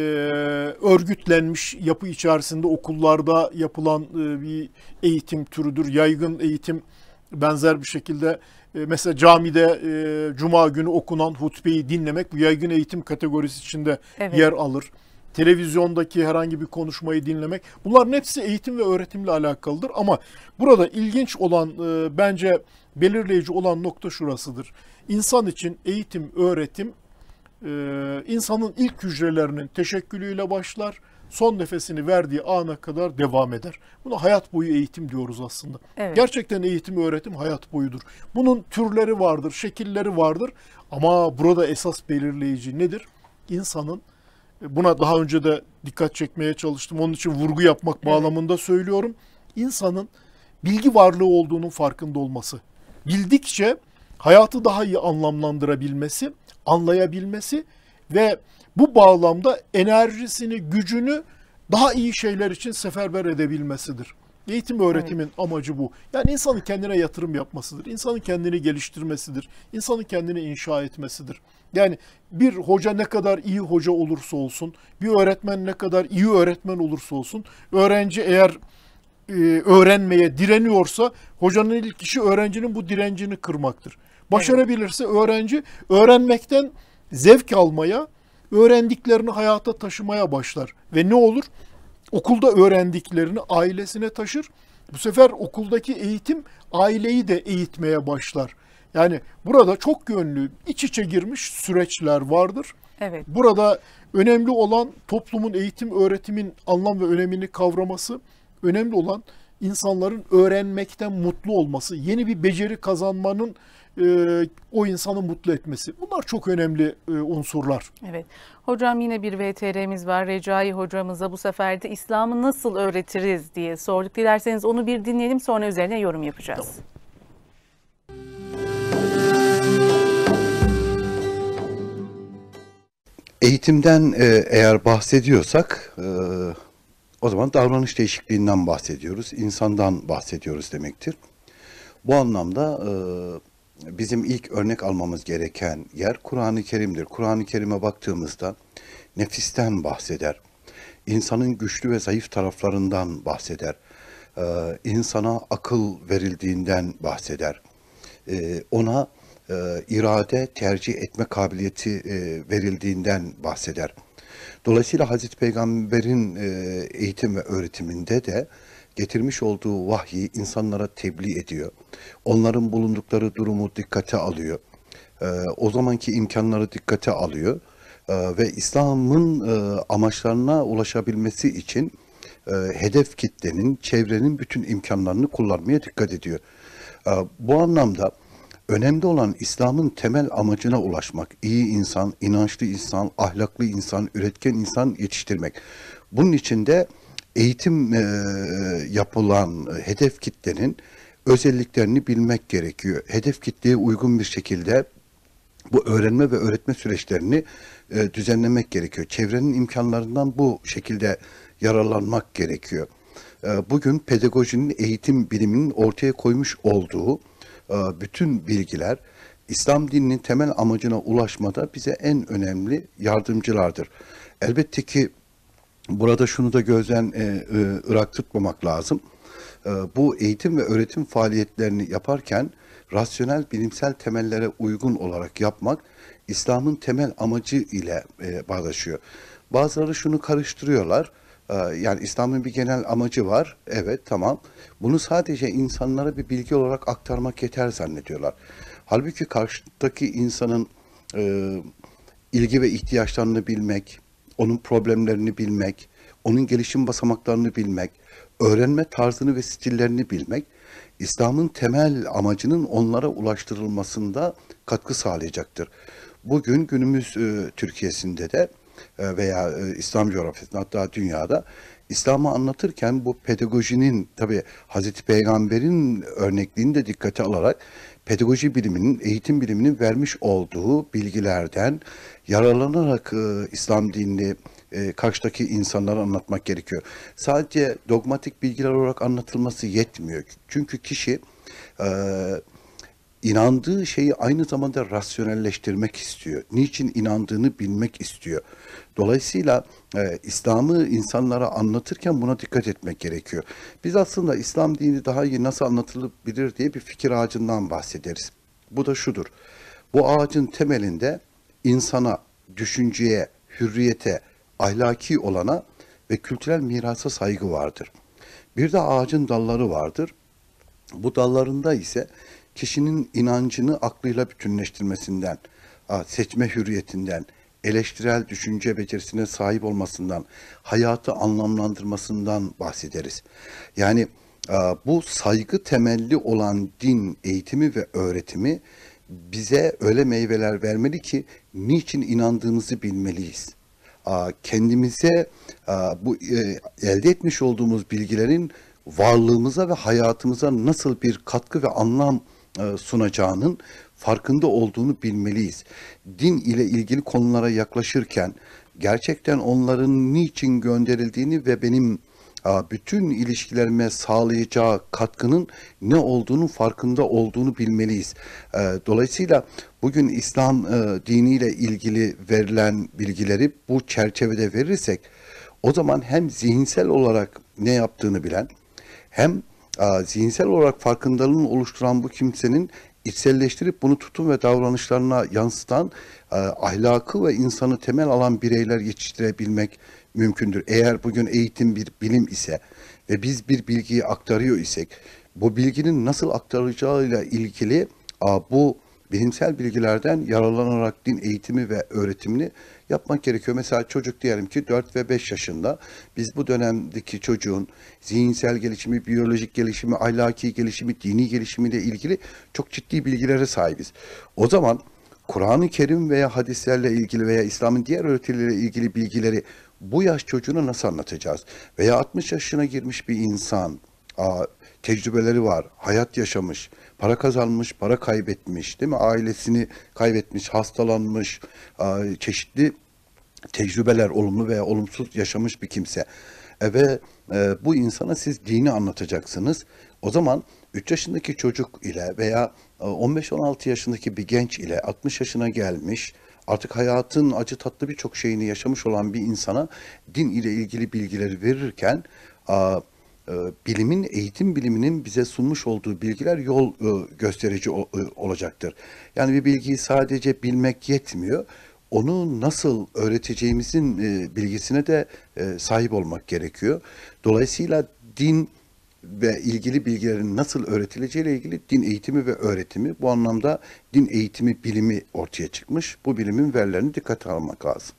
örgütlenmiş yapı içerisinde okullarda yapılan e, bir eğitim türüdür. Yaygın eğitim benzer bir şekilde e, mesela camide e, cuma günü okunan hutbeyi dinlemek bu yaygın eğitim kategorisi içinde evet. yer alır. Televizyondaki herhangi bir konuşmayı dinlemek bunların hepsi eğitim ve öğretimle alakalıdır ama burada ilginç olan e, bence belirleyici olan nokta şurasıdır. İnsan için eğitim, öğretim e, insanın ilk hücrelerinin teşekkülüyle başlar. Son nefesini verdiği ana kadar devam eder. Buna hayat boyu eğitim diyoruz aslında. Evet. Gerçekten eğitim, öğretim hayat boyudur. Bunun türleri vardır, şekilleri vardır. Ama burada esas belirleyici nedir? İnsanın e, buna daha önce de dikkat çekmeye çalıştım. Onun için vurgu yapmak evet. bağlamında söylüyorum. İnsanın bilgi varlığı olduğunun farkında olması. Bildikçe hayatı daha iyi anlamlandırabilmesi anlayabilmesi ve bu bağlamda enerjisini, gücünü daha iyi şeyler için seferber edebilmesidir. Eğitim öğretimin evet. amacı bu. Yani insanın kendine yatırım yapmasıdır. İnsanın kendini geliştirmesidir. İnsanın kendini inşa etmesidir. Yani bir hoca ne kadar iyi hoca olursa olsun, bir öğretmen ne kadar iyi öğretmen olursa olsun, öğrenci eğer e, öğrenmeye direniyorsa hocanın ilk işi öğrencinin bu direncini kırmaktır. Başarabilirse öğrenci öğrenmekten zevk almaya, öğrendiklerini hayata taşımaya başlar. Ve ne olur? Okulda öğrendiklerini ailesine taşır. Bu sefer okuldaki eğitim aileyi de eğitmeye başlar. Yani burada çok yönlü iç içe girmiş süreçler vardır. Evet. Burada önemli olan toplumun eğitim öğretimin anlam ve önemini kavraması, önemli olan insanların öğrenmekten mutlu olması, yeni bir beceri kazanmanın e, o insanı mutlu etmesi. Bunlar çok önemli e, unsurlar. Evet. Hocam yine bir VTR'miz var. Recai hocamıza bu sefer de İslam'ı nasıl öğretiriz diye sorduk. Dilerseniz onu bir dinleyelim sonra üzerine yorum yapacağız. Tamam. Eğitimden e, eğer bahsediyorsak e, o zaman davranış değişikliğinden bahsediyoruz, insandan bahsediyoruz demektir. Bu anlamda e, bizim ilk örnek almamız gereken yer Kur'an-ı Kerim'dir. Kur'an-ı Kerim'e baktığımızda nefisten bahseder. İnsanın güçlü ve zayıf taraflarından bahseder. Ee, insana akıl verildiğinden bahseder. Ee, ona e, irade, tercih etme kabiliyeti e, verildiğinden bahseder. Dolayısıyla Hazreti Peygamber'in e, eğitim ve öğretiminde de getirmiş olduğu vahyi insanlara tebliğ ediyor. Onların bulundukları durumu dikkate alıyor. Ee, o zamanki imkanları dikkate alıyor. Ee, ve İslam'ın e, amaçlarına ulaşabilmesi için e, hedef kitlenin, çevrenin bütün imkanlarını kullanmaya dikkat ediyor. Ee, bu anlamda önemli olan İslam'ın temel amacına ulaşmak. İyi insan, inançlı insan, ahlaklı insan, üretken insan yetiştirmek. Bunun için de eğitim e, yapılan hedef kitlenin özelliklerini bilmek gerekiyor. Hedef kitleye uygun bir şekilde bu öğrenme ve öğretme süreçlerini e, düzenlemek gerekiyor. Çevrenin imkanlarından bu şekilde yararlanmak gerekiyor. E, bugün pedagojinin eğitim biliminin ortaya koymuş olduğu e, bütün bilgiler İslam dininin temel amacına ulaşmada bize en önemli yardımcılardır. Elbette ki Burada şunu da gözden e, e, ırak tutmamak lazım. E, bu eğitim ve öğretim faaliyetlerini yaparken rasyonel bilimsel temellere uygun olarak yapmak İslam'ın temel amacı ile e, bağdaşıyor. Bazıları şunu karıştırıyorlar. E, yani İslam'ın bir genel amacı var. Evet tamam. Bunu sadece insanlara bir bilgi olarak aktarmak yeter zannediyorlar. Halbuki karşıdaki insanın e, ilgi ve ihtiyaçlarını bilmek, onun problemlerini bilmek, onun gelişim basamaklarını bilmek, öğrenme tarzını ve stillerini bilmek, İslam'ın temel amacının onlara ulaştırılmasında katkı sağlayacaktır. Bugün günümüz e, Türkiye'sinde de e, veya e, İslam coğrafyasında hatta dünyada İslam'ı anlatırken bu pedagojinin tabi Hazreti Peygamber'in örnekliğini de dikkate alarak pedagoji biliminin, eğitim biliminin vermiş olduğu bilgilerden yararlanarak e, İslam dinini e, karşıdaki insanlara anlatmak gerekiyor. Sadece dogmatik bilgiler olarak anlatılması yetmiyor. Çünkü kişi e, inandığı şeyi aynı zamanda rasyonelleştirmek istiyor. Niçin inandığını bilmek istiyor. Dolayısıyla e, İslam'ı insanlara anlatırken buna dikkat etmek gerekiyor. Biz aslında İslam dini daha iyi nasıl anlatılabilir diye bir fikir ağacından bahsederiz. Bu da şudur. Bu ağacın temelinde insana, düşünceye, hürriyete, ahlaki olana ve kültürel mirasa saygı vardır. Bir de ağacın dalları vardır. Bu dallarında ise kişinin inancını aklıyla bütünleştirmesinden, seçme hürriyetinden, eleştirel düşünce becerisine sahip olmasından, hayatı anlamlandırmasından bahsederiz. Yani bu saygı temelli olan din eğitimi ve öğretimi bize öyle meyveler vermeli ki niçin inandığımızı bilmeliyiz. Kendimize bu e, elde etmiş olduğumuz bilgilerin varlığımıza ve hayatımıza nasıl bir katkı ve anlam e, sunacağının farkında olduğunu bilmeliyiz. Din ile ilgili konulara yaklaşırken gerçekten onların niçin gönderildiğini ve benim e, bütün ilişkilerime sağlayacağı katkının ne olduğunu farkında olduğunu bilmeliyiz. E, dolayısıyla bugün İslam diniyle ilgili verilen bilgileri bu çerçevede verirsek o zaman hem zihinsel olarak ne yaptığını bilen hem zihinsel olarak farkındalığını oluşturan bu kimsenin içselleştirip bunu tutum ve davranışlarına yansıtan e, ahlakı ve insanı temel alan bireyler yetiştirebilmek mümkündür. Eğer bugün eğitim bir bilim ise ve biz bir bilgiyi aktarıyor isek bu bilginin nasıl aktarılacağıyla ilgili bu bilimsel bilgilerden yararlanarak din eğitimi ve öğretimini yapmak gerekiyor. Mesela çocuk diyelim ki 4 ve 5 yaşında. Biz bu dönemdeki çocuğun zihinsel gelişimi, biyolojik gelişimi, ahlaki gelişimi, dini gelişimiyle ilgili çok ciddi bilgilere sahibiz. O zaman Kur'an-ı Kerim veya hadislerle ilgili veya İslam'ın diğer öğretileriyle ilgili bilgileri bu yaş çocuğuna nasıl anlatacağız? Veya 60 yaşına girmiş bir insan, tecrübeleri var, hayat yaşamış, para kazanmış, para kaybetmiş, değil mi? Ailesini kaybetmiş, hastalanmış, çeşitli tecrübeler olumlu veya olumsuz yaşamış bir kimse. E, ve e, bu insana siz dini anlatacaksınız. O zaman 3 yaşındaki çocuk ile veya 15-16 e, yaşındaki bir genç ile 60 yaşına gelmiş, artık hayatın acı tatlı birçok şeyini yaşamış olan bir insana din ile ilgili bilgileri verirken e, bilimin, eğitim biliminin bize sunmuş olduğu bilgiler yol e, gösterici e, olacaktır. Yani bir bilgiyi sadece bilmek yetmiyor. Onu nasıl öğreteceğimizin bilgisine de sahip olmak gerekiyor. Dolayısıyla din ve ilgili bilgilerin nasıl öğretileceğiyle ilgili din eğitimi ve öğretimi bu anlamda din eğitimi bilimi ortaya çıkmış. Bu bilimin verilerini dikkate almak lazım.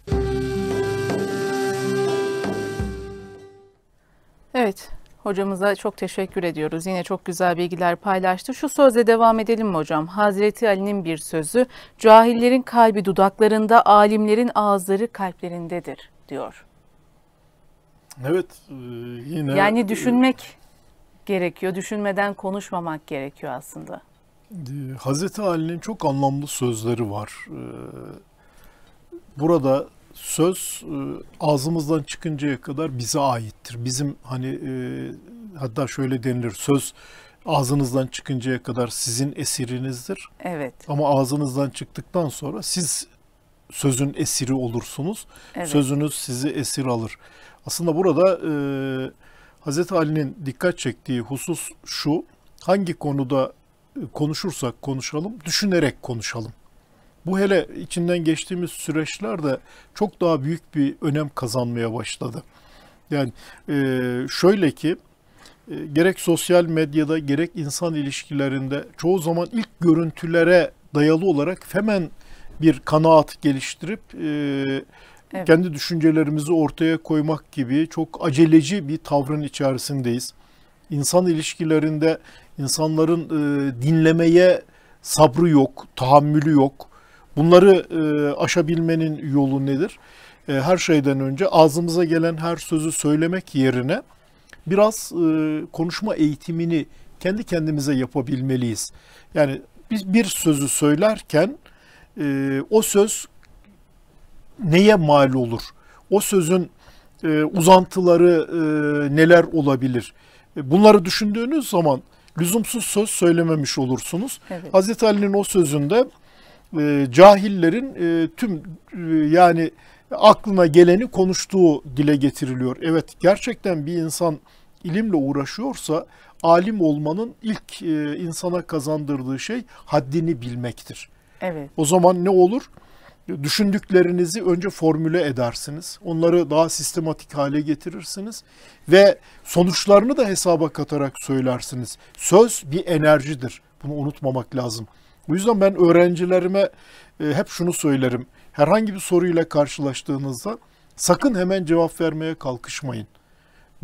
Evet, Hocamıza çok teşekkür ediyoruz. Yine çok güzel bilgiler paylaştı. Şu sözle devam edelim mi hocam? Hazreti Ali'nin bir sözü, cahillerin kalbi dudaklarında, alimlerin ağızları kalplerindedir diyor. Evet e, yine... Yani e, düşünmek e, gerekiyor, düşünmeden konuşmamak gerekiyor aslında. E, Hazreti Ali'nin çok anlamlı sözleri var. Burada söz e, ağzımızdan çıkıncaya kadar bize aittir. Bizim hani e, hatta şöyle denilir söz ağzınızdan çıkıncaya kadar sizin esirinizdir. Evet. Ama ağzınızdan çıktıktan sonra siz sözün esiri olursunuz. Evet. Sözünüz sizi esir alır. Aslında burada e, Hazreti Ali'nin dikkat çektiği husus şu. Hangi konuda e, konuşursak konuşalım, düşünerek konuşalım. Bu hele içinden geçtiğimiz süreçlerde çok daha büyük bir önem kazanmaya başladı. Yani e, şöyle ki e, gerek sosyal medyada gerek insan ilişkilerinde çoğu zaman ilk görüntülere dayalı olarak hemen bir kanaat geliştirip e, evet. kendi düşüncelerimizi ortaya koymak gibi çok aceleci bir tavrın içerisindeyiz. İnsan ilişkilerinde insanların e, dinlemeye sabrı yok, tahammülü yok. Bunları e, aşabilmenin yolu nedir? E, her şeyden önce ağzımıza gelen her sözü söylemek yerine biraz e, konuşma eğitimini kendi kendimize yapabilmeliyiz. Yani biz bir sözü söylerken e, o söz neye mal olur? O sözün e, uzantıları e, neler olabilir? E, bunları düşündüğünüz zaman lüzumsuz söz söylememiş olursunuz. Evet. Hazreti Ali'nin o sözünde e, cahillerin e, tüm e, yani aklına geleni konuştuğu dile getiriliyor. Evet gerçekten bir insan ilimle uğraşıyorsa alim olmanın ilk insana kazandırdığı şey haddini bilmektir. Evet. O zaman ne olur? Düşündüklerinizi önce formüle edersiniz. Onları daha sistematik hale getirirsiniz ve sonuçlarını da hesaba katarak söylersiniz. Söz bir enerjidir. Bunu unutmamak lazım. Bu yüzden ben öğrencilerime e, hep şunu söylerim. Herhangi bir soruyla karşılaştığınızda sakın hemen cevap vermeye kalkışmayın.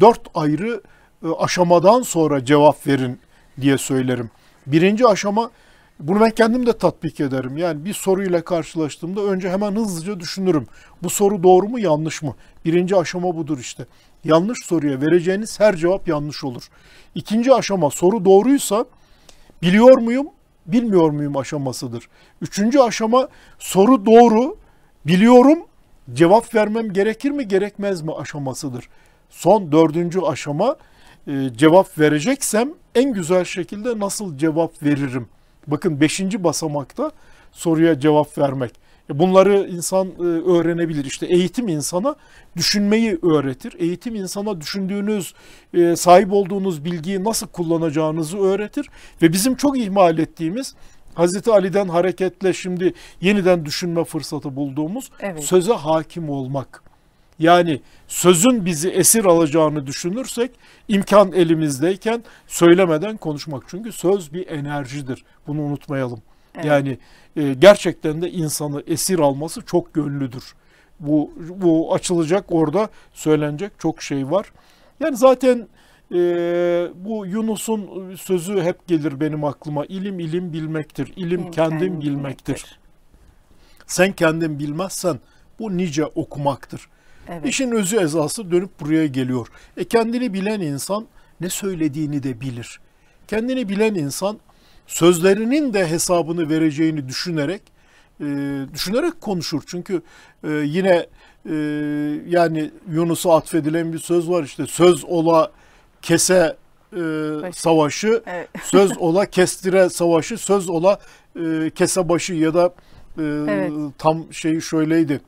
Dört ayrı e, aşamadan sonra cevap verin diye söylerim. Birinci aşama bunu ben kendim de tatbik ederim. Yani bir soruyla karşılaştığımda önce hemen hızlıca düşünürüm. Bu soru doğru mu yanlış mı? Birinci aşama budur işte. Yanlış soruya vereceğiniz her cevap yanlış olur. İkinci aşama soru doğruysa biliyor muyum bilmiyor muyum aşamasıdır. Üçüncü aşama soru doğru, biliyorum, cevap vermem gerekir mi gerekmez mi aşamasıdır. Son dördüncü aşama e, cevap vereceksem en güzel şekilde nasıl cevap veririm? Bakın beşinci basamakta soruya cevap vermek. Bunları insan e, öğrenebilir. İşte eğitim insana düşünmeyi öğretir. Eğitim insana düşündüğünüz, e, sahip olduğunuz bilgiyi nasıl kullanacağınızı öğretir. Ve bizim çok ihmal ettiğimiz Hazreti Ali'den hareketle şimdi yeniden düşünme fırsatı bulduğumuz evet. söze hakim olmak. Yani sözün bizi esir alacağını düşünürsek imkan elimizdeyken söylemeden konuşmak. Çünkü söz bir enerjidir. Bunu unutmayalım. Yani e, gerçekten de insanı esir alması çok gönlüdür. Bu, bu açılacak orada söylenecek çok şey var. Yani zaten e, bu Yunus'un sözü hep gelir benim aklıma. İlim ilim bilmektir. İlim ben kendim, kendim bilmektir. bilmektir. Sen kendin bilmezsen bu nice okumaktır. Evet. İşin özü ezası dönüp buraya geliyor. E kendini bilen insan ne söylediğini de bilir. Kendini bilen insan sözlerinin de hesabını vereceğini düşünerek e, düşünerek konuşur. Çünkü e, yine e, yani Yunus'a atfedilen bir söz var işte söz ola kese e, savaşı, evet. söz ola kestire savaşı, söz ola e, kese başı ya da e, evet. tam şeyi şöyleydi.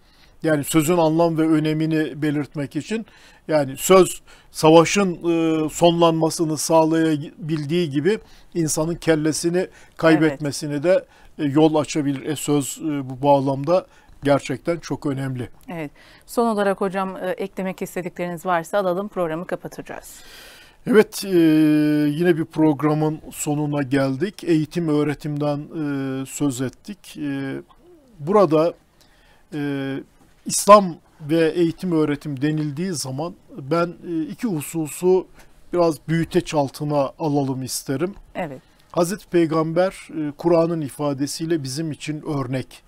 Yani sözün anlam ve önemini belirtmek için yani söz savaşın e, sonlanmasını sağlayabildiği gibi insanın kellesini kaybetmesini evet. de e, yol açabilir. E, söz e, bu bağlamda gerçekten çok önemli. Evet. Son olarak hocam eklemek istedikleriniz varsa alalım programı kapatacağız. Evet yine bir programın sonuna geldik. Eğitim öğretimden söz ettik. burada e, İslam ve eğitim öğretim denildiği zaman ben e, iki hususu biraz büyüteç altına alalım isterim. Evet. Hazreti Peygamber e, Kur'an'ın ifadesiyle bizim için örnek.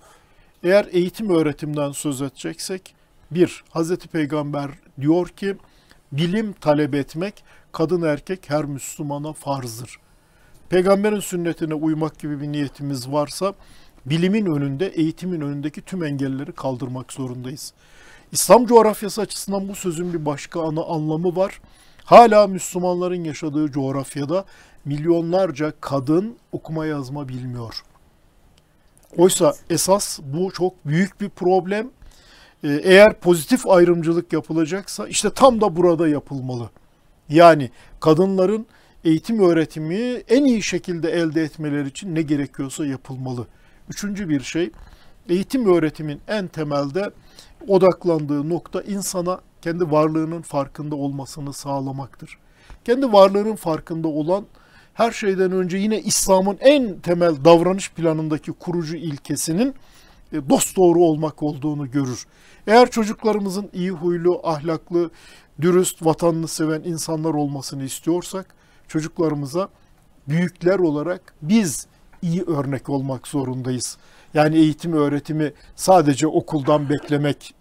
Eğer eğitim öğretimden söz edeceksek, bir, Hazreti Peygamber diyor ki, bilim talep etmek kadın erkek her Müslümana farzdır. Peygamberin sünnetine uymak gibi bir niyetimiz varsa, bilimin önünde, eğitimin önündeki tüm engelleri kaldırmak zorundayız. İslam coğrafyası açısından bu sözün bir başka ana anlamı var. Hala Müslümanların yaşadığı coğrafyada milyonlarca kadın okuma yazma bilmiyor. Oysa esas bu çok büyük bir problem. Ee, eğer pozitif ayrımcılık yapılacaksa işte tam da burada yapılmalı. Yani kadınların eğitim öğretimi en iyi şekilde elde etmeleri için ne gerekiyorsa yapılmalı. Üçüncü bir şey, eğitim öğretimin en temelde odaklandığı nokta insana kendi varlığının farkında olmasını sağlamaktır. Kendi varlığının farkında olan her şeyden önce yine İslam'ın en temel davranış planındaki kurucu ilkesinin e, dost doğru olmak olduğunu görür. Eğer çocuklarımızın iyi huylu, ahlaklı, dürüst, vatanını seven insanlar olmasını istiyorsak çocuklarımıza büyükler olarak biz iyi örnek olmak zorundayız. Yani eğitim öğretimi sadece okuldan beklemek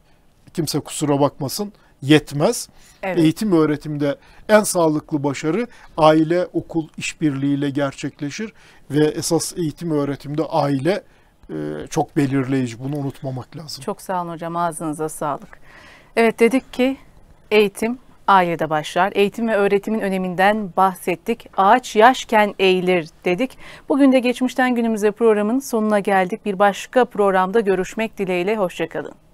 kimse kusura bakmasın yetmez. Evet. Eğitim öğretimde en sağlıklı başarı aile okul işbirliğiyle gerçekleşir ve esas eğitim öğretimde aile e, çok belirleyici. Bunu unutmamak lazım. Çok sağ olun hocam. Ağzınıza sağlık. Evet dedik ki eğitim ailede başlar. Eğitim ve öğretimin öneminden bahsettik. Ağaç yaşken eğilir dedik. Bugün de geçmişten günümüze programın sonuna geldik. Bir başka programda görüşmek dileğiyle. Hoşçakalın.